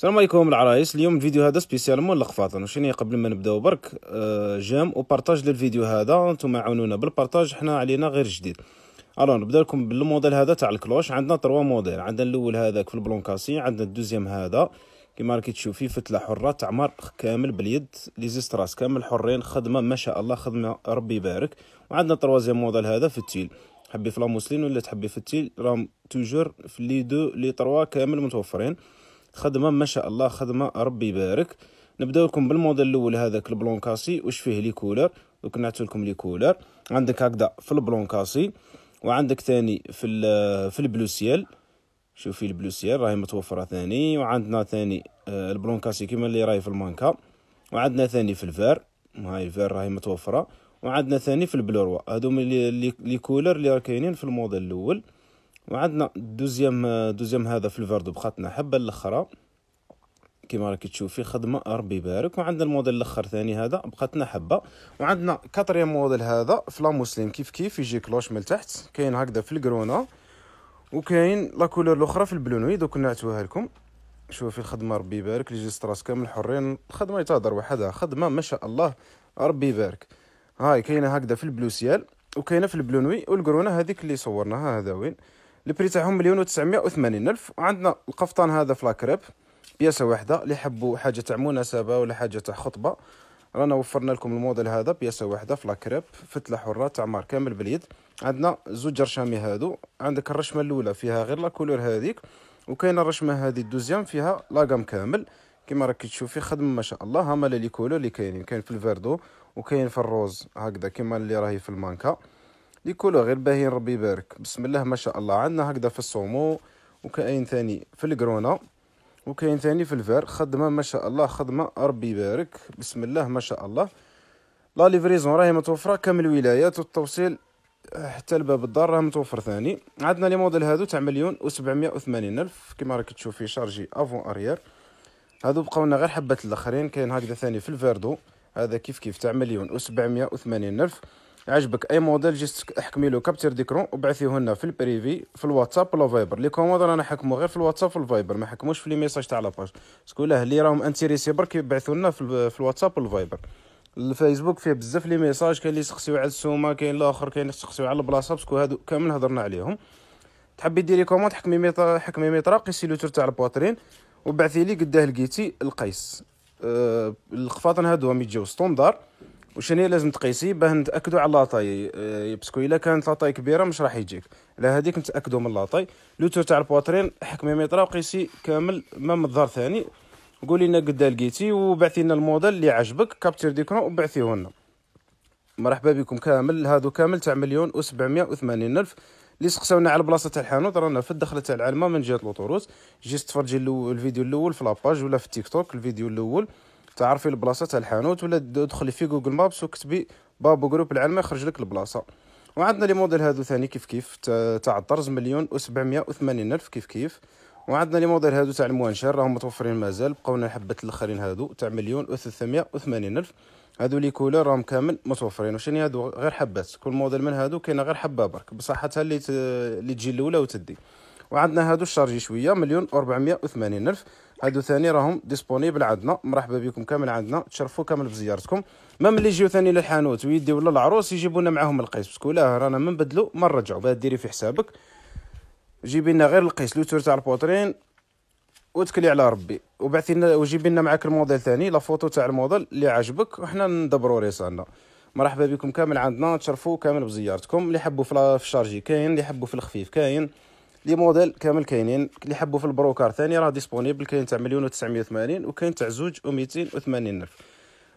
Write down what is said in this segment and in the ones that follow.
السلام عليكم العرايس اليوم الفيديو هذا سبيسيال مول القفاطن وشني قبل ما نبداو برك آه، جام وبارطاج للفيديو هذا نتوما عاونونا بالبارطاج حنا علينا غير جديد الو نبدا لكم بالموديل هذا تاع الكلوش عندنا تروا موديل عندنا الاول هذاك في البلونكاسي عندنا الدوزيام هذا كيما راكي تشوفي فتله حره تعمر كامل باليد لي زيستراس كامل حرين خدمه ما شاء الله خدمه ربي يبارك وعندنا تروازيام موديل هذا في التيل حبي في لاموسلين ولا تحبي في التيل راهم توجور في لي دو لي تروا كامل متوفرين خدمه ما شاء الله خدمه ربي يبارك نبداو لكم بالموديل الاول هذاك البلونكاسي واش فيه لي كولر دوك نعطي لكم لي كولر عندك هكذا في البلونكاسي وعندك ثاني في في البلوسيال شوفي البلوسيال راهي متوفره ثاني وعندنا ثاني آه، البلونكاسي كيما اللي راهي في المانكا وعندنا ثاني في الفار هاي الفار راهي متوفره وعندنا ثاني في البلوروا هادو لي كولر اللي راه كاينين في الموديل الاول وعندنا دوزيام دوزيام هذا في الفرد بخاتنا حبه الاخرى كيما راكي تشوفي خدمه ربي يبارك وعندنا الموديل الاخر ثاني هذا بقاتنا حبه وعندنا كاتريام موديل هذا في لا مسلم كيف كيف يجي كلوش من تحت كاين هكذا في الكرونا وكاين لا كولور الاخرى في البلونوي دوك نعتوها لكم شوفي الخدمه ربي يبارك لي جيستراس كامل حرين الخدمه يتهضر وحدها خدمه ما شاء الله ربي يبارك هاي كاينه هكذا في البلوسيال وكاينه في البلونوي والكرونا هذيك اللي صورناها هذا وين البري تاعهم مليون و وثمانين الف وعندنا القفطان هذا في لاكريب بياسه واحده اللي حبوا حاجه تاع مناسبه ولا حاجه تاع خطبه رانا وفرنا لكم الموديل هذا بياسه واحده في لاكريب فتله حره تاع مار كامل باليد عندنا زوج رشامي هادو عندك الرشمه الاولى فيها غير لاكولور كولور هذيك وكاينه الرشمه هذه الدوزيام فيها لاكام كامل كيما راكي تشوفي خدمه ما شاء الله هما لي كولور اللي كاينين كاين في الفيردو وكاين في الروز هكذا كيما اللي راهي في المانكا لي كولور غير باهيين ربي يبارك بسم الله ما شاء الله عندنا هكذا في الصومو وكاين ثاني في الكرونا وكاين ثاني في الفار خدمه ما شاء الله خدمه ربي يبارك بسم الله ما شاء الله لا ليفريزون راهي متوفره كامل الولايات والتوصيل حتى لباب الدار راه متوفر ثاني عندنا لي موديل هادو تاع مليون و 780 الف كيما راك تشوف فيه شارجي افون اريير هادو بقاو لنا غير حبات الاخرين كاين هكذا ثاني في الفاردو هذا كيف كيف تاع مليون و 780 الف عجبك اي موديل جست احكمي له كابتير ديكرون وبعثيه لنا في البريفي في الواتساب ولا فايبر لي كوموند رانا نحكمو غير في الواتساب والفايبر ما حكموش في لي ميساج تاع لاباج لا اللي راهم انتيريسي برك يبعثوا لنا في الواتساب والفايبر الفيسبوك فيه بزاف لي ميساج كاين اللي يسقسيو على السومه كاين الاخر كاين اللي يسقسيو على البلاصه باسكو هادو كامل هضرنا عليهم تحبي ديري كوموند حكمي ميطا حكمي ميطرا قيسي لو تاع البواترين وبعثي لي قداه لقيتي القيس أه الخفاطن هادو راهم يجيو ستوندار واش لازم تقيسي باه نتاكدوا على لاطاي آه، باسكو الا كانت لاطاي كبيره مش راح يجيك على هذيك نتاكدوا من لاطاي لوتور تاع البواترين حكمي ميطرا وقيسي كامل ما مضر ثاني قولي لنا قدا لقيتي وبعثي لنا الموديل اللي عجبك كابتشر ديكرون وبعثيه لنا مرحبا بكم كامل هادو كامل تاع مليون و وثمانين الف اللي سقساونا على البلاصه تاع الحانوت رانا في الدخله تاع العلمه من جهه لوطوروس جيت تفرجي الفيديو الاول في لاباج ولا في تيك توك الفيديو الاول تعرفي البلاصه تاع الحانوت ولا تدخلي في جوجل مابس وكتبي بابو جروب العلمه يخرج لك البلاصه وعندنا لي موديل هادو ثاني كيف كيف تاع الطرز مليون و780 الف كيف كيف وعندنا لي موديل هادو تاع المونشر راهم متوفرين مازال بقاونا حبه الاخرين هادو تاع مليون و380 الف هادو لي كولور راهم كامل متوفرين وشني هادو غير حبات كل موديل من هادو كاينه غير حبه برك بصحتها اللي ت... اللي تجي الاولى وتدي وعندنا هادو الشارجي شويه مليون و وثمانين الف هادو ثاني راهم ديسبونيبل عندنا مرحبا بكم كامل عندنا تشرفوا كامل بزيارتكم ما ملي يجيو ثاني للحانوت ويدي للعروس العروس يجيبونا معاهم القيس بسكو لا رانا ما نبدلو ما نرجعو باه ديري في حسابك جيبي لنا غير القيس لوتور تاع البوطرين وتكلي على ربي وبعثي لنا وجيبي لنا معاك الموديل ثاني لا فوتو تاع الموديل اللي عجبك وحنا ندبروا ريسالنا مرحبا بكم كامل عندنا تشرفوا كامل بزيارتكم اللي حبوا في الشارجي كاين اللي حبوا في الخفيف كاين لي موديل كامل كاينين اللي حبوا في البروكار ثاني راه ديسبونيبل كاين تاع مليون و980 وكاين تاع زوج و280 الف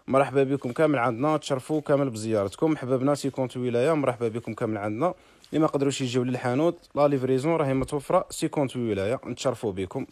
مرحبا بكم كامل عندنا تشرفوا كامل بزيارتكم حبابنا سي كونت ولايه مرحبا بكم كامل عندنا اللي ما قدروش يجيو للحانوت لا ليفريزون راهي متوفره سي كونت ولايه نتشرفوا بكم